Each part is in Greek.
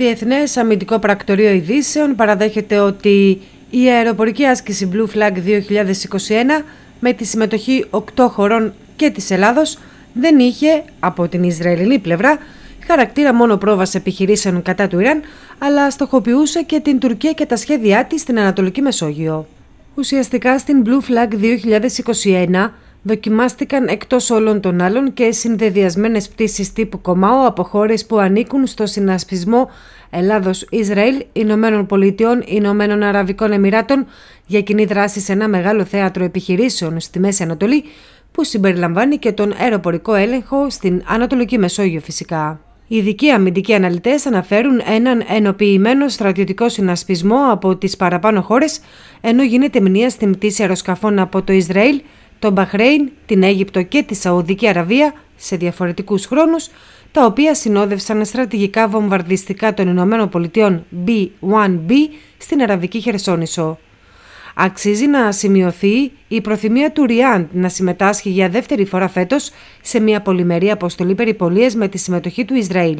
Διεθνές Αμυντικό Πρακτορείο Ειδήσεων παραδέχεται ότι η αεροπορική άσκηση Blue Flag 2021 με τη συμμετοχή 8 χωρών και της Ελλάδος δεν είχε, από την Ισραηλινή πλευρά, χαρακτήρα μόνο πρόβαση επιχειρήσεων κατά του Ιράν, αλλά στοχοποιούσε και την Τουρκία και τα σχέδιά της στην Ανατολική Μεσόγειο. Ουσιαστικά στην Blue Flag 2021 δοκιμάστηκαν εκτός όλων των άλλων και συνδεδιασμένες πτήσεις τύπου Κομάου από χώρες που ανήκουν στο συνασπισμό Ελλάδος Ισραήλ, Ηνωμένων Πολιτειών, Ηνωμένων Αραβικών Εμμυράτων για κοινή δράση σε ένα μεγάλο θέατρο επιχειρήσεων στη Μέση Ανατολή που συμπεριλαμβάνει και τον αεροπορικό έλεγχο στην Ανατολική Μεσόγειο φυσικά. Οι ειδικοί αμυντικοί αναλυτές αναφέρουν έναν ενοποιημένο στρατιωτικό συνασπισμό από τις παραπάνω χώρες, ενώ γίνεται μνήμα στην πτήση αεροσκαφών από το Ισραήλ τον Μπαχρέιν, την Αίγυπτο και τη Σαουδική Αραβία σε διαφορετικούς χρόνους, τα οποία συνόδευσαν στρατηγικά βομβαρδιστικά των Ηνωμένων Πολιτειών B-1B στην Αραβική Χερσόνησο. Αξίζει να σημειωθεί η προθυμία του Ριάντ να συμμετάσχει για δεύτερη φορά φέτος σε μια πολυμερή αποστολή περιπολίε με τη συμμετοχή του Ισραήλ.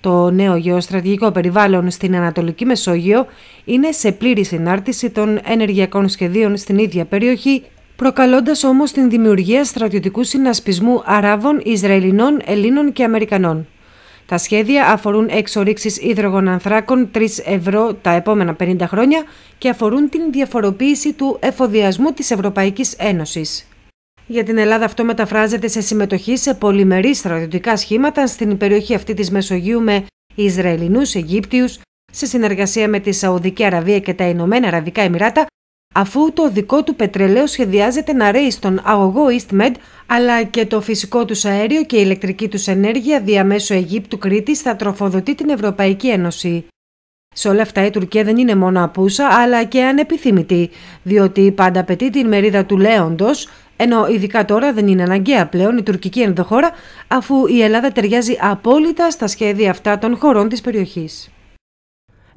Το νέο γεωστρατηγικό περιβάλλον στην Ανατολική Μεσόγειο είναι σε πλήρη συνάρτηση των ενεργειακών σχεδίων στην ίδια περιοχή προκαλώντας όμως την δημιουργία στρατιωτικού συνασπισμού Αράβων, Ισραηλινών, Ελλήνων και Αμερικανών. Τα σχέδια αφορούν εξορίξεις υδρογονανθράκων 3 ευρώ τα επόμενα 50 χρόνια και αφορούν την διαφοροποίηση του εφοδιασμού της Ευρωπαϊκής Ένωσης. Για την Ελλάδα αυτό μεταφράζεται σε συμμετοχή σε πολυμερή στρατιωτικά σχήματα στην περιοχή αυτή της Μεσογείου με Ισραηλινούς, Αιγύπτιους, σε συνεργασία με τη Σαουδική Αραβία και τα Ηνωμένα Αραβικά Εμμυράτα αφού το δικό του πετρελαίο σχεδιάζεται να ρέει στον αγωγό EastMed, αλλά και το φυσικό τους αέριο και η ηλεκτρική τους ενέργεια διαμέσου Αιγύπτου Κρήτης θα τροφοδοτεί την Ευρωπαϊκή Ένωση. Σε όλα αυτά η Τουρκία δεν είναι μόνο απούσα αλλά και ανεπιθύμητη, διότι πάντα απαιτεί την μερίδα του λέοντος, ενώ ειδικά τώρα δεν είναι αναγκαία πλέον η τουρκική ενδοχώρα, αφού η Ελλάδα ταιριάζει απόλυτα στα σχέδια αυτά των χωρών της περιοχής.